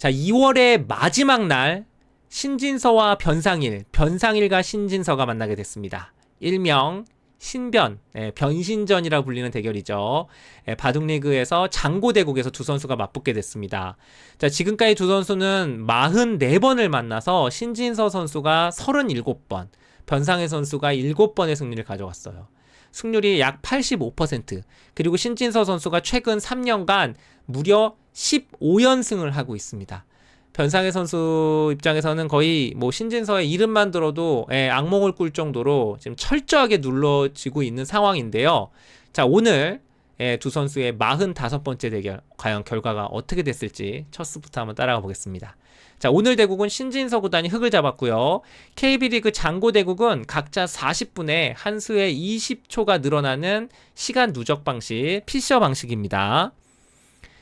자, 2월의 마지막 날 신진서와 변상일, 변상일과 신진서가 만나게 됐습니다. 일명 신변, 예, 변신전이라 불리는 대결이죠. 예, 바둑리그에서 장고대국에서 두 선수가 맞붙게 됐습니다. 자, 지금까지 두 선수는 44번을 만나서 신진서 선수가 37번, 변상일 선수가 7번의 승리를 가져왔어요. 승률이 약 85% 그리고 신진서 선수가 최근 3년간 무려 15연승을 하고 있습니다. 변상의 선수 입장에서는 거의 뭐 신진서의 이름만 들어도 예, 악몽을 꿀 정도로 지금 철저하게 눌러지고 있는 상황인데요. 자 오늘 예, 두 선수의 45번째 대결 과연 결과가 어떻게 됐을지 첫 수부터 한번 따라가 보겠습니다. 자, 오늘 대국은 신진서 구단이 흙을 잡았고요. KB리그 장고 대국은 각자 40분에 한수에 20초가 늘어나는 시간 누적 방식, 피셔 방식입니다.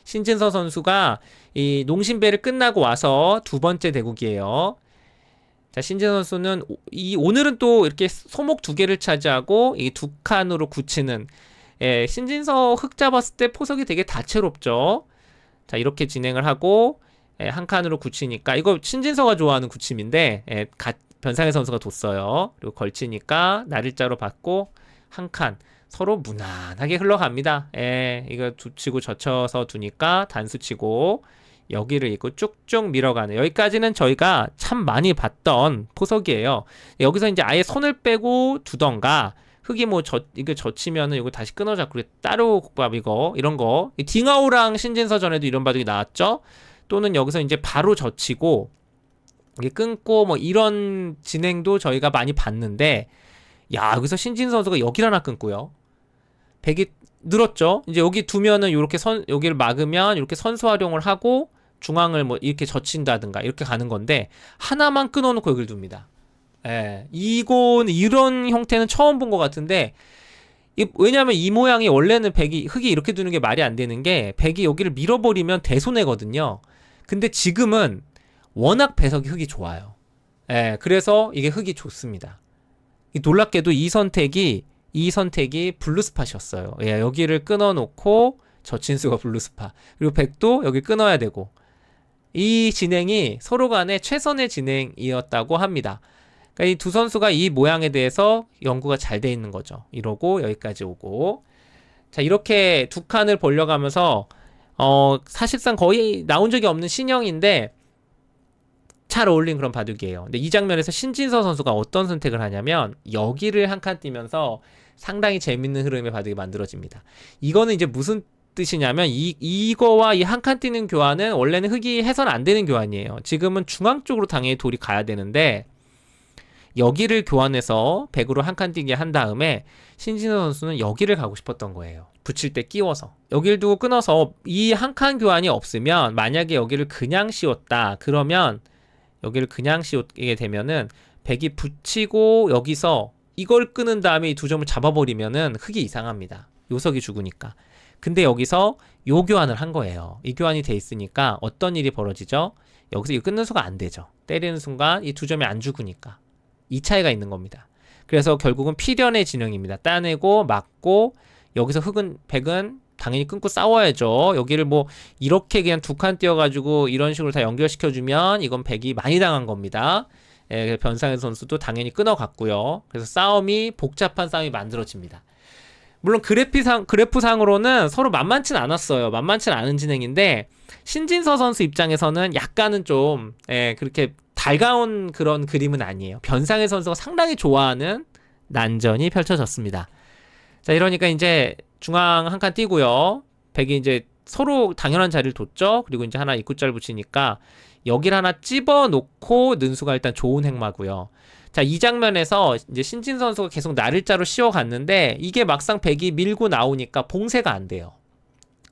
신진서 선수가 이 농심배를 끝나고 와서 두 번째 대국이에요. 자, 신진 선수는 이 오늘은 또 이렇게 소목 두 개를 차지하고 이 두 칸으로 굳히는 예, 신진서 흑 잡았을 때 포석이 되게 다채롭죠. 자, 이렇게 진행을 하고 예, 한 칸으로 굳히니까 이거 신진서가 좋아하는 굳힘인데 예, 변상의 선수가 뒀어요. 그리고 걸치니까 날일자로 받고 한 칸 서로 무난하게 흘러갑니다. 예, 이거 두치고 젖혀서 두니까 단수치고 여기를 있고 쭉쭉 밀어가는 여기까지는 저희가 참 많이 봤던 포석이에요. 여기서 이제 아예 손을 빼고 두던가 흙이 뭐 젖, 이거 젖히면은 이거 다시 끊어잡고 따로 국밥 이거 이런 거 딩하오랑 신진서 전에도 이런 바둑이 나왔죠. 또는 여기서 이제 바로 젖히고 이게 끊고 뭐 이런 진행도 저희가 많이 봤는데 야 여기서 신진 선수가 여기를 하나 끊고요. 백이 늘었죠. 이제 여기 두면은 이렇게 선 여기를 막으면 이렇게 선수 활용을 하고 중앙을 뭐 이렇게 젖힌다든가 이렇게 가는 건데 하나만 끊어놓고 여기를 둡니다. 예, 이건 이런 형태는 처음 본 것 같은데 이, 왜냐하면 이 모양이 원래는 백이 흙이 이렇게 두는 게 말이 안 되는 게 백이 여기를 밀어버리면 대손해거든요. 근데 지금은 워낙 배석이 흙이 좋아요. 예, 그래서 이게 흙이 좋습니다. 놀랍게도 이 선택이 이 선택이 블루스팟이었어요. 예, 여기를 끊어놓고 저친수가 블루스팟 그리고 백도 여기 끊어야 되고 이 진행이 서로 간의 최선의 진행이었다고 합니다. 그러니까 이 두 선수가 이 모양에 대해서 연구가 잘 돼 있는 거죠. 이러고 여기까지 오고 자 이렇게 두 칸을 벌려가면서 어, 사실상 거의 나온 적이 없는 신형인데 잘 어울린 그런 바둑이에요. 근데 이 장면에서 신진서 선수가 어떤 선택을 하냐면 여기를 한 칸 뛰면서 상당히 재밌는 흐름의 바둑이 만들어집니다. 이거는 이제 무슨 뜻이냐면 이 이거와 이 한 칸 뛰는 교환은 원래는 흙이 해선 안 되는 교환이에요. 지금은 중앙 쪽으로 당연히 돌이 가야 되는데 여기를 교환해서 100으로 한 칸 뛰게 한 다음에 신진호 선수는 여기를 가고 싶었던 거예요. 붙일 때 끼워서. 여길 두고 끊어서 이 한 칸 교환이 없으면 만약에 여기를 그냥 씌웠다. 그러면 여기를 그냥 씌우게 되면은 100이 붙이고 여기서 이걸 끄는 다음에 이 두 점을 잡아버리면은 흙이 이상합니다. 요석이 죽으니까. 근데 여기서 요 교환을 한 거예요. 이 교환이 돼 있으니까 어떤 일이 벌어지죠? 여기서 이거 끊는 수가 안 되죠. 때리는 순간 이 두 점이 안 죽으니까. 이 차이가 있는 겁니다. 그래서 결국은 필연의 진영입니다. 따내고 막고 여기서 흑은 백은 당연히 끊고 싸워야죠. 여기를 뭐 이렇게 그냥 두 칸 띄어가지고 이런 식으로 다 연결시켜주면 이건 백이 많이 당한 겁니다. 예, 변상현 선수도 당연히 끊어갔고요. 그래서 싸움이 복잡한 싸움이 만들어집니다. 물론 그래피상, 그래프상으로는 서로 만만치 는 않았어요. 만만치 는 않은 진행인데 신진서 선수 입장에서는 약간은 좀 예, 그렇게 달가운 그런 그림은 아니에요. 변상의 선수가 상당히 좋아하는 난전이 펼쳐졌습니다. 자, 이러니까 이제 중앙 한 칸띄고요 백이 이제 서로 당연한 자리를 뒀죠. 그리고 이제 하나 입구자를 붙이니까 여기를 하나 찝어 놓고 능수가 일단 좋은 행마고요. 자, 이 장면에서 이제 신진 선수가 계속 나를자로 씌워 갔는데 이게 막상 백이 밀고 나오니까 봉쇄가 안 돼요.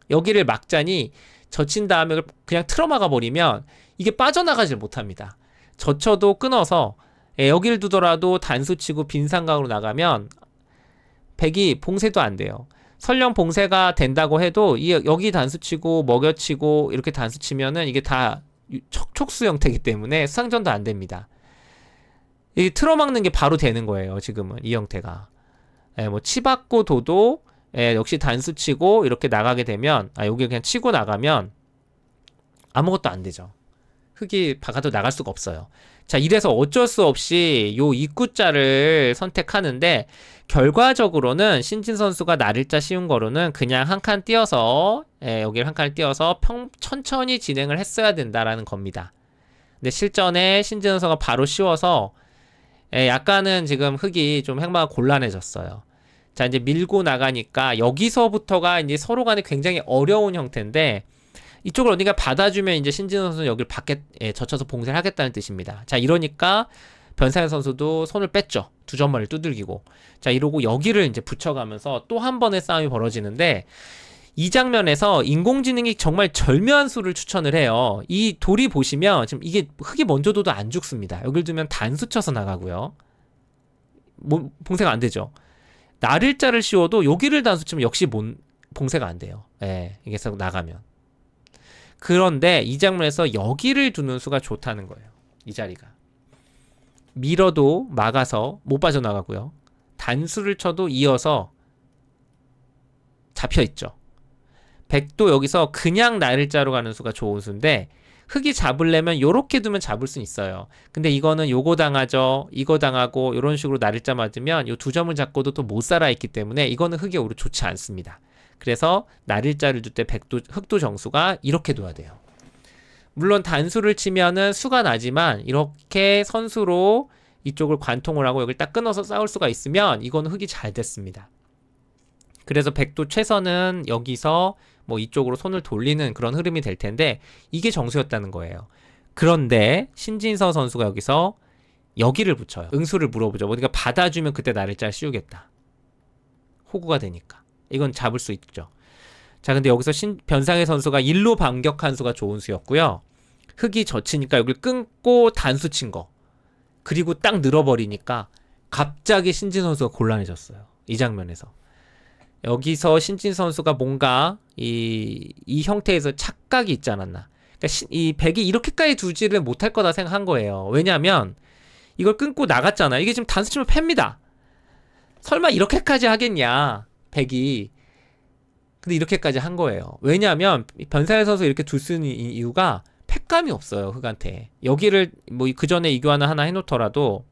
여기를 막자니 젖힌 다음에 그냥 틀어막아 버리면 이게 빠져나가질 못합니다. 젖혀도 끊어서 여길 두더라도 단수치고 빈상각으로 나가면 백이 봉쇄도 안 돼요. 설령 봉쇄가 된다고 해도 이 여기 단수치고 먹여치고 이렇게 단수치면은 이게 다촉촉수 형태이기 때문에 수상전도 안 됩니다. 이 틀어막는 게 바로 되는 거예요. 지금은 이 형태가 예, 뭐 치받고 도도 예, 역시 단수치고 이렇게 나가게 되면 아 여기 그냥 치고 나가면 아무것도 안 되죠. 흙이 박아도 나갈 수가 없어요. 자, 이래서 어쩔 수 없이 요 입구자를 선택하는데 결과적으로는 신진 선수가 날일자 쉬운 거로는 그냥 한 칸 띄어서 예, 여기를 한 칸 띄어서 평, 천천히 진행을 했어야 된다라는 겁니다. 근데 실전에 신진 선수가 바로 쉬워서 예, 약간은 지금 흙이 좀 행마가 곤란해졌어요. 자, 이제 밀고 나가니까 여기서부터가 이제 서로 간에 굉장히 어려운 형태인데 이쪽을 어디가 받아주면 이제 신진호 선수는 여기를 밖에 예, 젖혀서 봉쇄를 하겠다는 뜻입니다. 자 이러니까 변상현 선수도 손을 뺐죠. 두 점만을 두들기고 자 이러고 여기를 이제 붙여가면서 또 한 번의 싸움이 벌어지는데 이 장면에서 인공지능이 정말 절묘한 수를 추천을 해요. 이 돌이 보시면 지금 이게 흙이 먼저 둬도 안 죽습니다. 여기를 두면 단수 쳐서 나가고요. 뭐, 봉쇄가 안 되죠. 나를자를 씌워도 여기를 단수 치면 역시 못, 봉쇄가 안 돼요. 예, 이게 계속 나가면. 그런데 이 장면에서 여기를 두는 수가 좋다는 거예요. 이 자리가. 밀어도 막아서 못 빠져나가고요. 단수를 쳐도 이어서 잡혀있죠. 백도 여기서 그냥 날자로 가는 수가 좋은 수인데 흙이 잡으려면 요렇게 두면 잡을 수 있어요. 근데 이거는 요거 당하죠. 이거 당하고 요런 식으로 날일자 맞으면 요 두 점을 잡고도 또 못 살아있기 때문에 이거는 흙의 오류 좋지 않습니다. 그래서 날일자를 둘때 백도 흑도 정수가 이렇게 둬야 돼요. 물론 단수를 치면은 수가 나지만 이렇게 선수로 이쪽을 관통을 하고 여기를 딱 끊어서 싸울 수가 있으면 이건 흑이 잘 됐습니다. 그래서 백도 최선은 여기서 뭐 이쪽으로 손을 돌리는 그런 흐름이 될 텐데 이게 정수였다는 거예요. 그런데 신진서 선수가 여기서 여기를 붙여요. 응수를 물어보죠. 그러니까 받아주면 그때 날일자를 씌우겠다. 호구가 되니까. 이건 잡을 수 있죠. 자, 근데 여기서 신, 변상의 선수가 1로 반격한 수가 좋은 수였고요. 흙이 젖히니까 여기를 끊고 단수 친 거. 그리고 딱 늘어버리니까 갑자기 신진 선수가 곤란해졌어요. 이 장면에서. 여기서 신진 선수가 뭔가 이, 이 형태에서 착각이 있지 않았나. 그러니까 시, 이 백이 이렇게까지 두지를 못할 거다 생각한 거예요. 왜냐하면 이걸 끊고 나갔잖아 이게 지금 단수치면 팹니다. 설마 이렇게까지 하겠냐. 백이 근데 이렇게까지 한 거예요. 왜냐하면 변사에 서서 이렇게 둘 쓰는 이유가 팩감이 없어요 흑한테. 여기를 뭐그 전에 이 교환을 하나 해놓더라도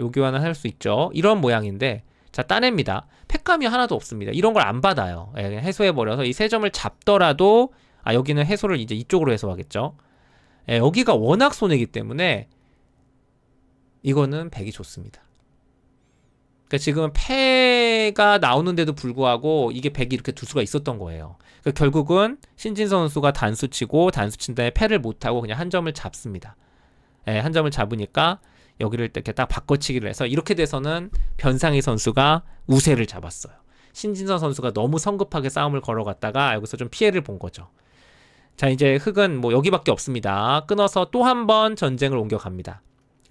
요 교환을 할 수 있죠. 이런 모양인데 자 따냅니다. 팩감이 하나도 없습니다. 이런 걸 안 받아요. 예, 해소해버려서 이 세 점을 잡더라도 아 여기는 해소를 이제 이쪽으로 해소하겠죠. 예, 여기가 워낙 손해기 때문에 이거는 백이 좋습니다. 그러니까 지금 패가 나오는데도 불구하고 이게 100이 이렇게 두 수가 있었던 거예요. 그러니까 결국은 신진 선수가 단수 치고 단수 친 다음에 패를 못하고 그냥 한 점을 잡습니다. 예, 한 점을 잡으니까 여기를 이렇게 딱 바꿔치기를 해서 이렇게 돼서는 변상희 선수가 우세를 잡았어요. 신진선 선수가 너무 성급하게 싸움을 걸어갔다가 여기서 좀 피해를 본 거죠. 자 이제 흑은뭐 여기밖에 없습니다. 끊어서 또 한 번 전쟁을 옮겨갑니다.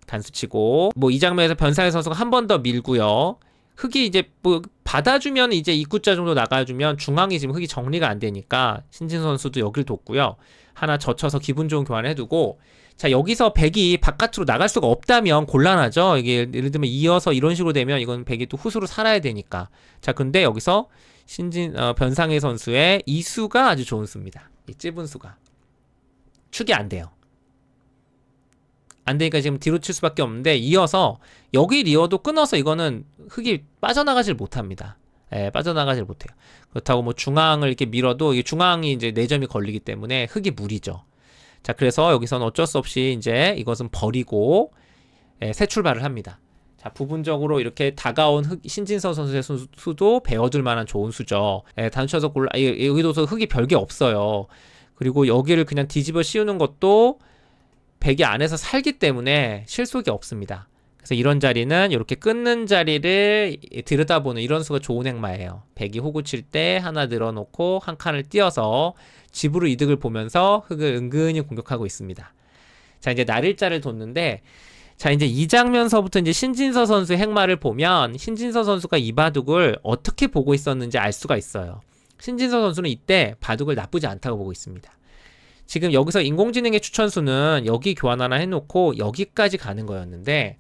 단수치고 뭐 이 장면에서 변상의 선수가 한 번 더 밀고요. 흑이 이제 뭐 받아주면 이제 입구자 정도 나가주면 중앙이 지금 흑이 정리가 안 되니까 신진 선수도 여길 뒀고요. 하나 젖혀서 기분 좋은 교환을 해두고 자 여기서 백이 바깥으로 나갈 수가 없다면 곤란하죠. 이게 예를 들면 이어서 이런 식으로 되면 이건 백이 또 후수로 살아야 되니까 자 근데 여기서 신진 어, 변상의 선수의 이수가 아주 좋은 수입니다. 이 찝은 수가 축이 안 돼요. 안 되니까 지금 뒤로 칠 수밖에 없는데 이어서 여기 리어도 끊어서 이거는 흙이 빠져나가질 못합니다. 예, 빠져나가질 못해요. 그렇다고 뭐 중앙을 이렇게 밀어도 이 중앙이 이제 내점이 네 걸리기 때문에 흙이 물이죠. 자, 그래서 여기서는 어쩔 수 없이 이제 이것은 버리고 예, 새 출발을 합니다. 자, 부분적으로 이렇게 다가온 흙, 신진서 선수의 수도 배워둘 만한 좋은 수죠. 예, 단추에서 골라, 아, 여기도 흙이 별게 없어요. 그리고 여기를 그냥 뒤집어 씌우는 것도 배기 안에서 살기 때문에 실속이 없습니다. 그래서 이런 자리는 이렇게 끊는 자리를 들여다보는 이런 수가 좋은 행마예요. 백이 호구 칠때 하나 늘어놓고 한 칸을 띄어서 집으로 이득을 보면서 흙을 은근히 공격하고 있습니다. 자 이제 날일자를 뒀는데 자 이제 이 장면서부터 이제 신진서 선수 행마를 보면 신진서 선수가 이 바둑을 어떻게 보고 있었는지 알 수가 있어요. 신진서 선수는 이때 바둑을 나쁘지 않다고 보고 있습니다. 지금 여기서 인공지능의 추천수는 여기 교환 하나 해놓고 여기까지 가는 거였는데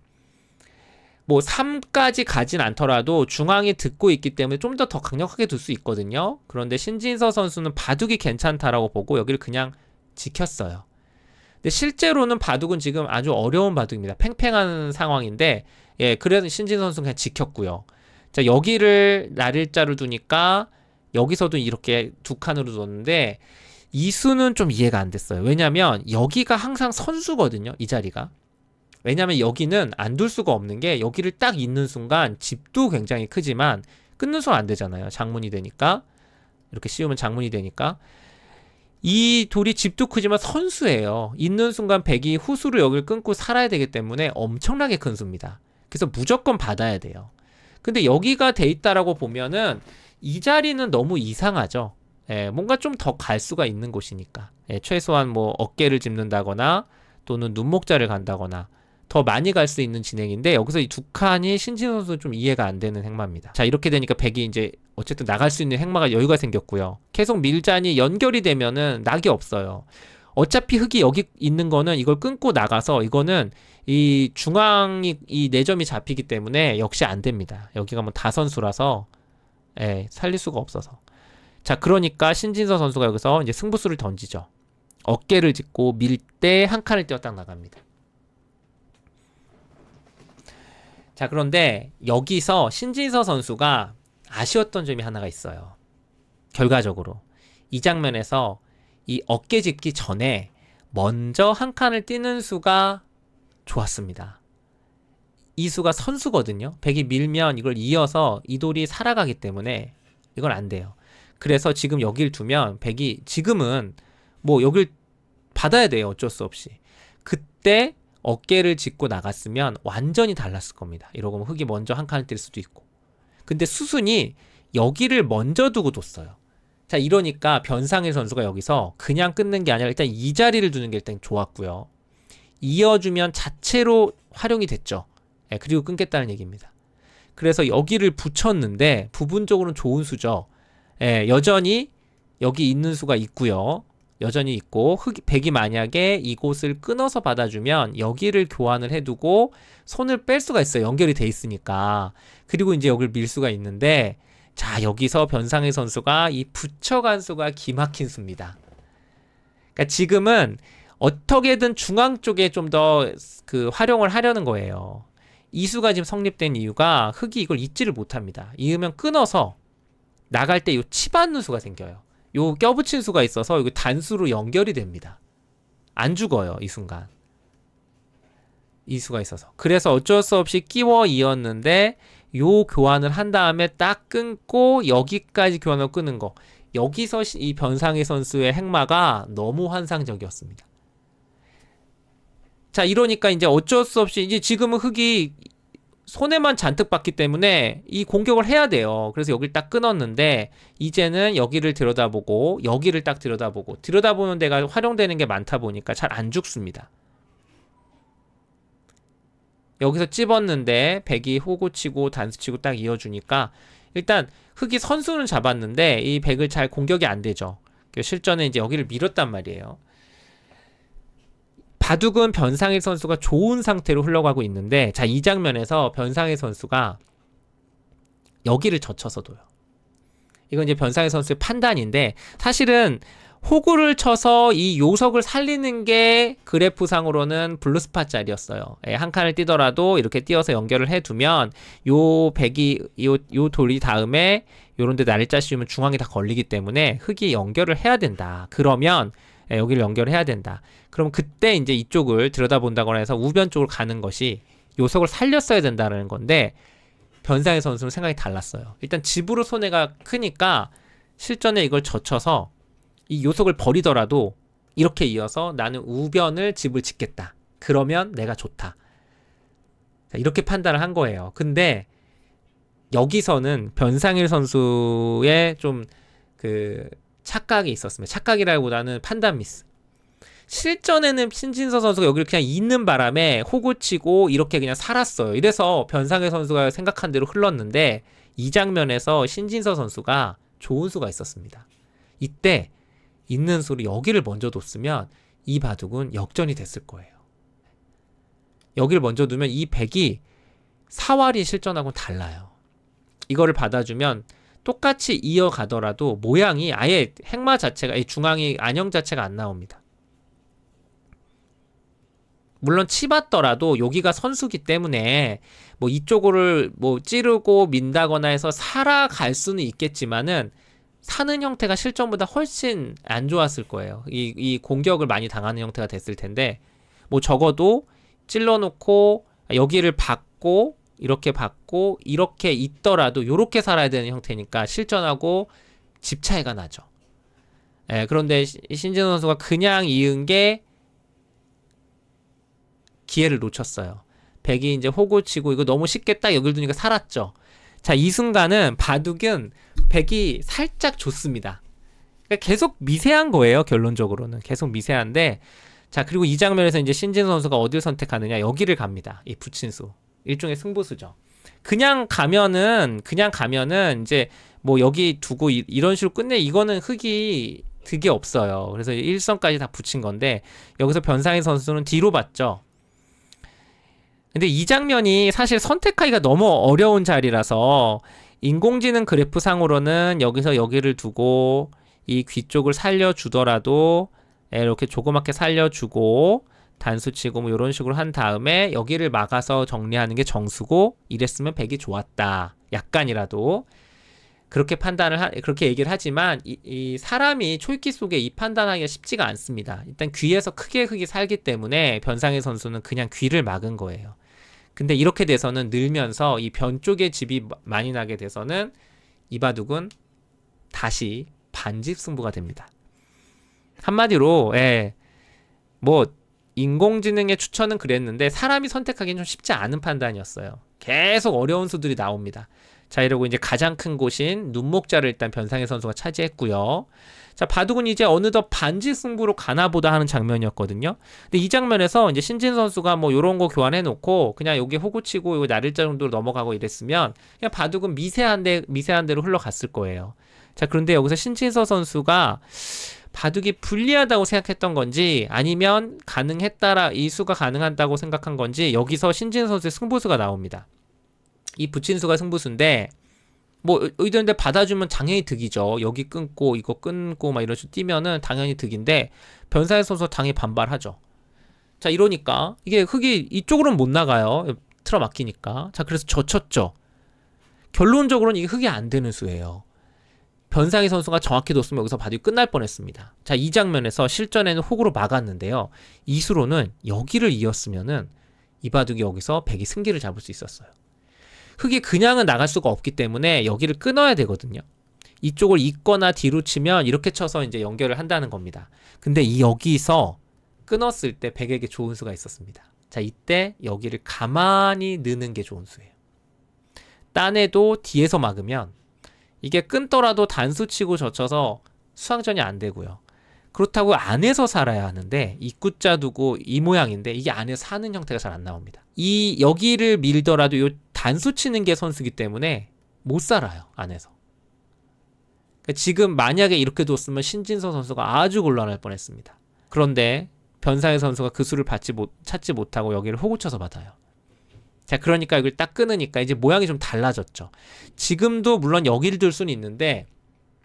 뭐 3까지 가진 않더라도 중앙이 듣고 있기 때문에 좀 더더 더 강력하게 둘 수 있거든요. 그런데 신진서 선수는 바둑이 괜찮다라고 보고 여기를 그냥 지켰어요. 근데 실제로는 바둑은 지금 아주 어려운 바둑입니다. 팽팽한 상황인데 예, 그래서 신진 선수는 그냥 지켰고요. 자, 여기를 날일자를 두니까 여기서도 이렇게 두 칸으로 뒀는데 이수는 좀 이해가 안 됐어요. 왜냐면 여기가 항상 선수거든요. 이 자리가. 왜냐면 여기는 안 둘 수가 없는 게 여기를 딱 있는 순간 집도 굉장히 크지만 끊는 손안 되잖아요. 장문이 되니까. 이렇게 씌우면 장문이 되니까. 이 돌이 집도 크지만 선수예요. 있는 순간 백이 후수로 여기를 끊고 살아야 되기 때문에 엄청나게 큰 수입니다. 그래서 무조건 받아야 돼요. 근데 여기가 돼 있다라고 보면은 이 자리는 너무 이상하죠. 예, 뭔가 좀 더 갈 수가 있는 곳이니까 예, 최소한 뭐 어깨를 짚는다거나 또는 눈목자를 간다거나 더 많이 갈 수 있는 진행인데 여기서 이 두 칸이 신진 선수 좀 이해가 안 되는 행마입니다. 자 이렇게 되니까 백이 이제 어쨌든 나갈 수 있는 행마가 여유가 생겼고요. 계속 밀잔이 연결이 되면은 낙이 없어요. 어차피 흙이 여기 있는 거는 이걸 끊고 나가서 이거는 이 중앙이 이 내점이 잡히기 때문에 역시 안 됩니다. 여기가 뭐 다선수라서 예, 살릴 수가 없어서 자, 그러니까 신진서 선수가 여기서 이제 승부수를 던지죠. 어깨를 짚고 밀 때 한 칸을 띄어 딱 나갑니다. 자, 그런데 여기서 신진서 선수가 아쉬웠던 점이 하나가 있어요. 결과적으로 이 장면에서 이 어깨 짚기 전에 먼저 한 칸을 뛰는 수가 좋았습니다. 이 수가 선수거든요. 백이 밀면 이걸 이어서 이 돌이 살아가기 때문에 이건 안 돼요. 그래서 지금 여길 두면 백이 지금은 뭐 여길 받아야 돼요. 어쩔 수 없이. 그때 어깨를 짚고 나갔으면 완전히 달랐을 겁니다. 이러고 흙이 먼저 한 칸을 뛸 수도 있고. 근데 수순이 여기를 먼저 두고 뒀어요. 자, 이러니까 변상일 선수가 여기서 그냥 끊는 게 아니라 일단 이 자리를 두는 게 일단 좋았고요. 이어주면 자체로 활용이 됐죠. 예, 그리고 끊겠다는 얘기입니다. 그래서 여기를 붙였는데 부분적으로는 좋은 수죠. 예, 여전히 여기 있는 수가 있고요. 여전히 있고 흑, 백이 만약에 이곳을 끊어서 받아주면 여기를 교환을 해두고 손을 뺄 수가 있어요. 연결이 돼 있으니까. 그리고 이제 여기를 밀 수가 있는데 자 여기서 변상의 선수가 이 붙여간 수가 기막힌 수입니다. 그러니까 지금은 어떻게든 중앙 쪽에 좀 더 그 활용을 하려는 거예요. 이수가 지금 성립된 이유가 흑이 이걸 잊지를 못합니다. 이으면 끊어서 나갈 때 이치반누 수가 생겨요. 요 껴붙인 수가 있어서 이거 단수로 연결이 됩니다. 안 죽어요, 이 순간. 이 수가 있어서. 그래서 어쩔 수 없이 끼워 이었는데 요 교환을 한 다음에 딱 끊고 여기까지 교환을 끊는 거. 여기서 이 변상의 선수의 행마가 너무 환상적이었습니다. 자, 이러니까 이제 어쩔 수 없이 이제 지금은 흑이 손에만 잔뜩 봤기 때문에 이 공격을 해야 돼요. 그래서 여기를 딱 끊었는데 이제는 여기를 들여다보고 여기를 딱 들여다보고 들여다보는 데가 활용되는 게 많다 보니까 잘 안 죽습니다. 여기서 찝었는데 백이 호구치고 단수치고 딱 이어주니까 일단 흑이 선수는 잡았는데 이 백을 잘 공격이 안 되죠. 그 실전에 이제 여기를 밀었단 말이에요. 바둑은 변상일 선수가 좋은 상태로 흘러가고 있는데 자 이 장면에서 변상일 선수가 여기를 젖혀서도요. 이건 이제 변상일 선수의 판단인데 사실은 호구를 쳐서 이 요석을 살리는 게 그래프상으로는 블루스팟 짜리였어요. 예, 한 칸을 뛰더라도 이렇게 뛰어서 연결을 해두면 요 백이 요, 요 돌이 다음에 요런 데 날짜 씌우면 중앙이 다 걸리기 때문에 흙이 연결을 해야 된다. 그러면 예, 여기를 연결해야 된다. 그럼 그때 이제 이쪽을 들여다본다거나 해서 우변 쪽으로 가는 것이 요석을 살렸어야 된다는 건데 변상의 선수는 생각이 달랐어요. 일단 집으로 손해가 크니까 실전에 이걸 젖혀서 이 요석을 버리더라도 이렇게 이어서 나는 우변을 집을 짓겠다. 그러면 내가 좋다. 이렇게 판단을 한 거예요. 근데 여기서는 변상일 선수의 좀그 착각이 있었습니다. 착각이라기보다는 판단 미스. 실전에는 신진서 선수가 여기를 그냥 있는 바람에 호구치고 이렇게 그냥 살았어요. 이래서 변상의 선수가 생각한 대로 흘렀는데 이 장면에서 신진서 선수가 좋은 수가 있었습니다. 이때 있는 수로 여기를 먼저 뒀으면 이 바둑은 역전이 됐을 거예요. 여기를 먼저 두면 이 백이 사활이 실전하고는 달라요. 이거를 받아주면 똑같이 이어가더라도 모양이 아예 행마 자체가 중앙이 안형 자체가 안 나옵니다. 물론 치받더라도 여기가 선수기 때문에 뭐 이쪽을 뭐 찌르고 민다거나 해서 살아갈 수는 있겠지만은 사는 형태가 실전보다 훨씬 안 좋았을 거예요. 이, 이 공격을 많이 당하는 형태가 됐을 텐데 뭐 적어도 찔러놓고 여기를 받고 이렇게 받고 이렇게 있더라도 이렇게 살아야 되는 형태니까 실전하고 집 차이가 나죠. 예, 그런데 신진호 선수가 그냥 이은 게 기회를 놓쳤어요. 백이 이제 호구 치고 이거 너무 쉽게 딱 여길 두니까 살았죠. 자, 이 순간은 바둑은 백이 살짝 좋습니다. 그러니까 계속 미세한 거예요, 결론적으로는. 계속 미세한데 자, 그리고 이 장면에서 이제 신진 선수가 어디를 선택하느냐? 여기를 갑니다. 이 부친수. 일종의 승부수죠. 그냥 가면은 그냥 가면은 이제 뭐 여기 두고 이, 이런 식으로 끝내 이거는 흙이 득이 없어요. 그래서 1선까지 다 붙인 건데 여기서 변상희 선수는 뒤로 봤죠. 근데 이 장면이 사실 선택하기가 너무 어려운 자리라서 인공지능 그래프 상으로는 여기서 여기를 두고 이귀 쪽을 살려주더라도 예, 이렇게 조그맣게 살려주고 단수치고 뭐 이런 식으로 한 다음에 여기를 막아서 정리하는 게 정수고 이랬으면 100이 좋았다. 약간이라도 그렇게 판단을 하, 그렇게 얘기를 하지만 이, 이 사람이 초읽기 속에 이 판단하기가 쉽지가 않습니다. 일단 귀에서 크게 크게 살기 때문에 변상의 선수는 그냥 귀를 막은 거예요. 근데 이렇게 돼서는 늘면서 이 변 쪽에 집이 많이 나게 돼서는 이바둑은 다시 반집 승부가 됩니다. 한마디로 예, 뭐 인공지능의 추천은 그랬는데 사람이 선택하기는 좀 쉽지 않은 판단이었어요. 계속 어려운 수들이 나옵니다. 자 이러고 이제 가장 큰 곳인 눈목자를 일단 변상의 선수가 차지했고요. 자 바둑은 이제 어느덧 반지 승부로 가나보다 하는 장면이었거든요. 근데 이 장면에서 이제 신진 선수가 뭐 이런 거 교환해놓고 그냥 여기 호구치고 여기 나를자 정도로 넘어가고 이랬으면 그냥 바둑은 미세한데 미세한 대로 흘러갔을 거예요. 자 그런데 여기서 신진서 선수가 바둑이 불리하다고 생각했던 건지 아니면 가능했다라 이 수가 가능한다고 생각한 건지 여기서 신진 선수의 승부수가 나옵니다. 이 부친수가 승부수인데 뭐 의도인데 받아주면 당연히 득이죠. 여기 끊고 이거 끊고 막 이런 식으로 뛰면은 당연히 득인데 변사의 선수 당연히 반발하죠. 자 이러니까 이게 흙이 이쪽으로는 못 나가요. 틀어막히니까. 자 그래서 젖혔죠. 결론적으로는 이게 흙이 안 되는 수예요. 변상희 선수가 정확히 뒀으면 여기서 바디 끝날 뻔했습니다. 자, 이 장면에서 실전에는 훅으로 막았는데요. 이수로는 여기를 이었으면은 이바둑이 여기서 백이 승기를 잡을 수 있었어요. 흑이 그냥은 나갈 수가 없기 때문에 여기를 끊어야 되거든요. 이쪽을 잇거나 뒤로 치면 이렇게 쳐서 이제 연결을 한다는 겁니다. 근데 이 여기서 끊었을 때 백에게 좋은 수가 있었습니다. 자, 이때 여기를 가만히 느는 게 좋은 수예요. 딴에도 뒤에서 막으면 이게 끊더라도 단수치고 젖혀서 수항전이 안 되고요. 그렇다고 안에서 살아야 하는데 입구자 두고 이 모양인데 이게 안에 사는 형태가 잘 안 나옵니다. 이 여기를 밀더라도 요 단수 치는 게 선수기 때문에 못 살아요 안에서. 그러니까 지금 만약에 이렇게 뒀으면 신진서 선수가 아주 곤란할 뻔했습니다. 그런데 변사의 선수가 그 수를 받지 못, 찾지 못하고 여기를 호구쳐서 받아요. 자, 그러니까 이걸 딱 끊으니까 이제 모양이 좀 달라졌죠. 지금도 물론 여기를 둘 수는 있는데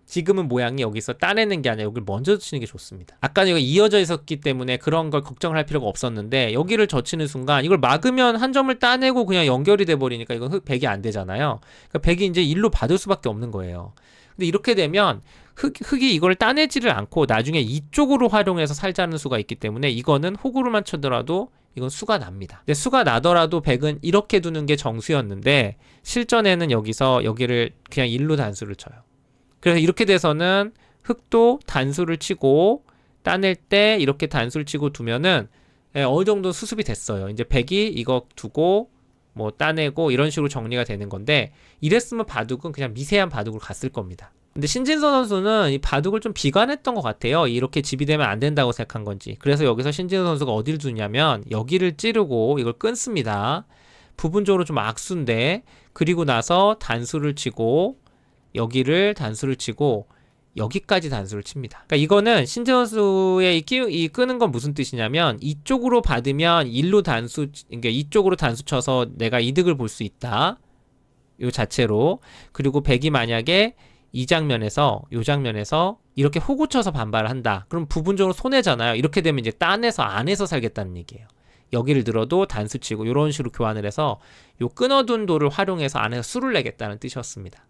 지금은 모양이 여기서 따내는 게 아니라 여기를 먼저 젖히는 게 좋습니다. 아까 는 여기 이어져 있었기 때문에 그런 걸 걱정할 필요가 없었는데 여기를 젖히는 순간 이걸 막으면 한 점을 따내고 그냥 연결이 돼버리니까 이건 흑백이 안 되잖아요. 그러니까 백이 이제 일로 받을 수밖에 없는 거예요. 근데 이렇게 되면 흙, 흙이 이걸 따내지를 않고 나중에 이쪽으로 활용해서 살자는 수가 있기 때문에 이거는 호구로만 쳐더라도 이건 수가 납니다. 근데 수가 나더라도 100은 이렇게 두는 게 정수였는데 실전에는 여기서 여기를 그냥 일로 단수를 쳐요. 그래서 이렇게 돼서는 흑도 단수를 치고 따낼 때 이렇게 단수를 치고 두면은 예, 어느 정도 수습이 됐어요. 이제 100이 이거 두고 뭐 따내고 이런 식으로 정리가 되는 건데 이랬으면 바둑은 그냥 미세한 바둑으로 갔을 겁니다. 근데 신진서 선수는 이 바둑을 좀 비관했던 것 같아요. 이렇게 집이 되면안 된다고 생각한 건지. 그래서 여기서 신진서 선수가 어디를 두냐면 여기를 찌르고 이걸 끊습니다. 부분적으로 좀 악수인데 그리고 나서 단수를 치고 여기를 단수를 치고 여기까지 단수를 칩니다. 그러니까 이거는 신재원수의 이, 이 끄는 건 무슨 뜻이냐면 이쪽으로 받으면 일로 단수 그러니까 이쪽으로 단수 쳐서 내가 이득을 볼 수 있다. 요 자체로 그리고 백이 만약에 이 장면에서 요 장면에서 이렇게 호구쳐서 반발을 한다. 그럼 부분적으로 손해잖아요. 이렇게 되면 이제 딴에서 안에서 살겠다는 얘기예요. 여기를 들어도 단수치고 이런 식으로 교환을 해서 요 끊어둔 돌을 활용해서 안에서 수를 내겠다는 뜻이었습니다.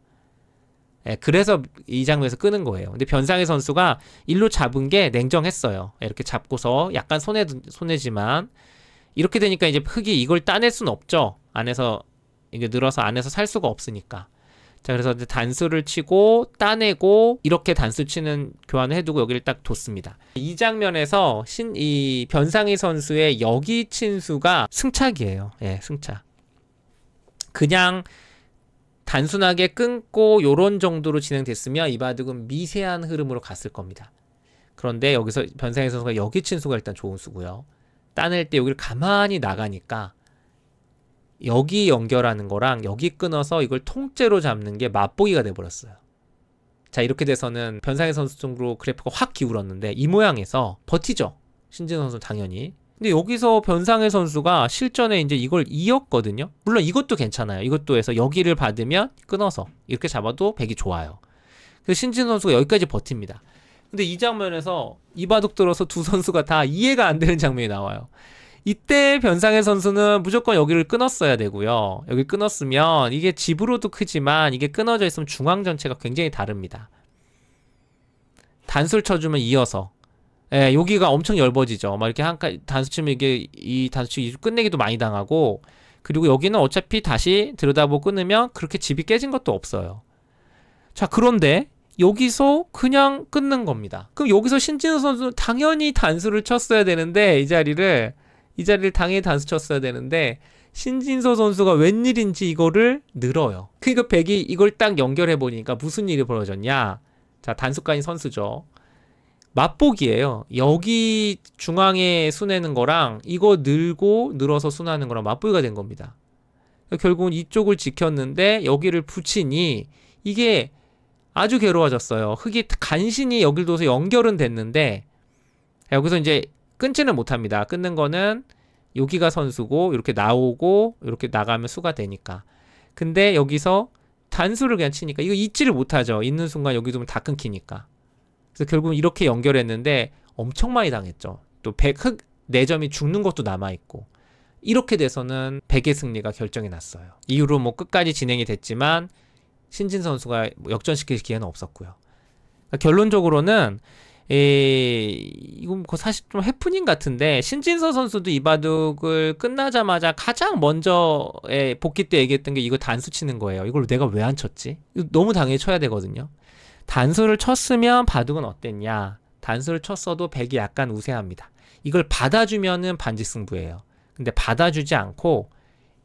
예, 그래서 이 장면에서 끄는 거예요. 근데 변상의 선수가 일로 잡은 게 냉정했어요. 예, 이렇게 잡고서 약간 손해 손해지만 이렇게 되니까 이제 흙이 이걸 따낼 수는 없죠. 안에서 이게 늘어서 안에서 살 수가 없으니까. 자 그래서 이제 단수를 치고 따내고 이렇게 단수 치는 교환을 해두고 여기를 딱 뒀습니다 이 장면에서 신 이 변상희 선수의 여기 친수가 승차기예요예승차 그냥 단순하게 끊고 요런 정도로 진행됐으면 이 바둑은 미세한 흐름으로 갔을 겁니다 그런데 여기서 변상희 선수가 여기 친수가 일단 좋은 수고요 따낼 때 여기를 가만히 나가니까 여기 연결하는 거랑 여기 끊어서 이걸 통째로 잡는 게 맛보기가 돼버렸어요. 자 이렇게 돼서는 변상의 선수 쪽으로 그래프가 확 기울었는데 이 모양에서 버티죠. 신진 선수 당연히. 근데 여기서 변상의 선수가 실전에 이제 이걸 이었거든요. 물론 이것도 괜찮아요. 이것도 해서 여기를 받으면 끊어서 이렇게 잡아도 백이 좋아요. 그래서 신진 선수가 여기까지 버팁니다. 근데 이 장면에서 이바둑 들어서 두 선수가 다 이해가 안 되는 장면이 나와요. 이때 변상의 선수는 무조건 여기를 끊었어야 되고요. 여기 끊었으면 이게 집으로도 크지만 이게 끊어져 있으면 중앙 전체가 굉장히 다릅니다. 단수를 쳐주면 이어서 예, 여기가 엄청 넓어지죠. 막 이렇게 한칸 단수 치면 이게 이 단수 치 끝내기도 많이 당하고 그리고 여기는 어차피 다시 들여다보고 끊으면 그렇게 집이 깨진 것도 없어요. 자, 그런데 여기서 그냥 끊는 겁니다. 그럼 여기서 신진우 선수는 당연히 단수를 쳤어야 되는데 이 자리를 이 자리를 당연 단수 쳤어야 되는데 신진서 선수가 웬일인지 이거를 늘어요. 그러니까 백이 이걸 딱 연결해 보니까 무슨 일이 벌어졌냐? 자 단수간인 선수죠. 맛보기예요. 여기 중앙에 순내는 거랑 이거 늘고 늘어서 순하는 거랑 맛보기가 된 겁니다. 그러니까 결국은 이쪽을 지켰는데 여기를 붙이니 이게 아주 괴로워졌어요. 흙이 간신히 여길 둬서 연결은 됐는데 여기서 이제 끊지는 못합니다. 끊는 거는 여기가 선수고 이렇게 나오고 이렇게 나가면 수가 되니까. 근데 여기서 단수를 그냥 치니까 이거 잊지를 못하죠. 있는 순간 여기 두면 다 끊기니까. 그래서 결국 이렇게 연결했는데 엄청 많이 당했죠. 또 100흑 4점이 죽는 것도 남아있고 이렇게 돼서는 100의 승리가 결정이 났어요. 이후로 뭐 끝까지 진행이 됐지만 신진 선수가 뭐 역전시킬 기회는 없었고요. 그러니까 결론적으로는 에, 예, 이건 사실 좀 해프닝 같은데 신진서 선수도 이바둑을 끝나자마자 가장 먼저 에, 예, 복귀 때 얘기했던 게 이거 단수 치는 거예요. 이걸 내가 왜 안 쳤지? 너무 당연히 쳐야 되거든요. 단수를 쳤으면 바둑은 어땠냐? 단수를 쳤어도 백이 약간 우세합니다. 이걸 받아주면은 반지 승부예요. 근데 받아주지 않고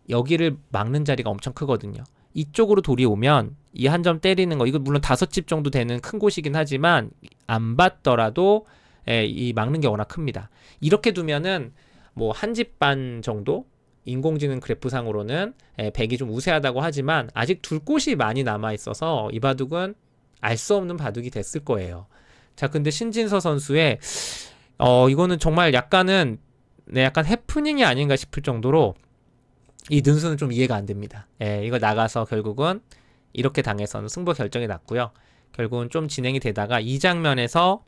여기를 막는 자리가 엄청 크거든요. 이쪽으로 돌이 오면 이한점 때리는 거 이거 물론 다섯 집 정도 되는 큰 곳이긴 하지만 안 받더라도 예, 이 막는 게 워낙 큽니다. 이렇게 두면은 뭐 한 집 반 정도 인공지능 그래프상으로는 예, 100이 좀 우세하다고 하지만 아직 둘 곳이 많이 남아 있어서 이 바둑은 알 수 없는 바둑이 됐을 거예요. 자, 근데 신진서 선수의 어 이거는 정말 약간은 네, 약간 해프닝이 아닌가 싶을 정도로 이눈수는좀 이해가 안 됩니다. 예, 이거 나가서 결국은 이렇게 당해서는 승부 결정이 났고요. 결국은 좀 진행이 되다가 이 장면에서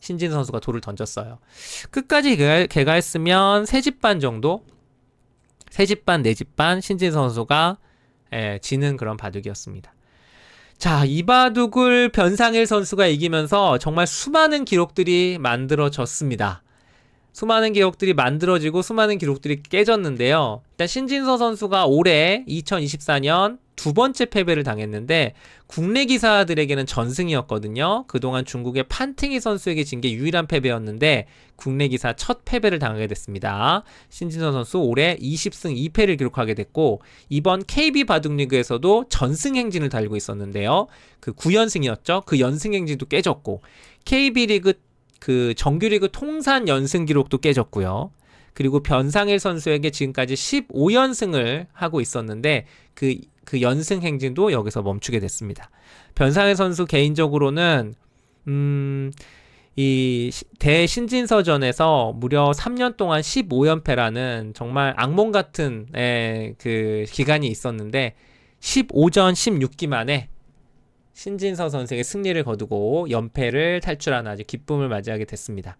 신진 선수가 돌을 던졌어요. 끝까지 개가했으면 3집 반 정도 3집 반, 4집 반 신진 선수가 예, 지는 그런 바둑이었습니다. 자, 이 바둑을 변상일 선수가 이기면서 정말 수많은 기록들이 만들어졌습니다. 수많은 기록들이 만들어지고 수많은 기록들이 깨졌는데요. 일단 신진서 선수가 올해 2024년 두 번째 패배를 당했는데 국내 기사들에게는 전승이었거든요. 그동안 중국의 판팅이 선수에게 진 게 유일한 패배였는데 국내 기사 첫 패배를 당하게 됐습니다. 신진선 선수 올해 20승 2패를 기록하게 됐고 이번 KB 바둑리그에서도 전승 행진을 달리고 있었는데요. 그 9연승이었죠. 그 연승 행진도 깨졌고 KB 리그 그 정규리그 통산 연승 기록도 깨졌고요. 그리고 변상일 선수에게 지금까지 15연승을 하고 있었는데 그그 연승 행진도 여기서 멈추게 됐습니다. 변상의 선수 개인적으로는 음, 이 대신진서전에서 무려 3년 동안 15연패라는 정말 악몽 같은 에, 예, 그 기간이 있었는데 15전 16기 만에 신진서 선수의 승리를 거두고 연패를 탈출하는 아주 기쁨을 맞이하게 됐습니다.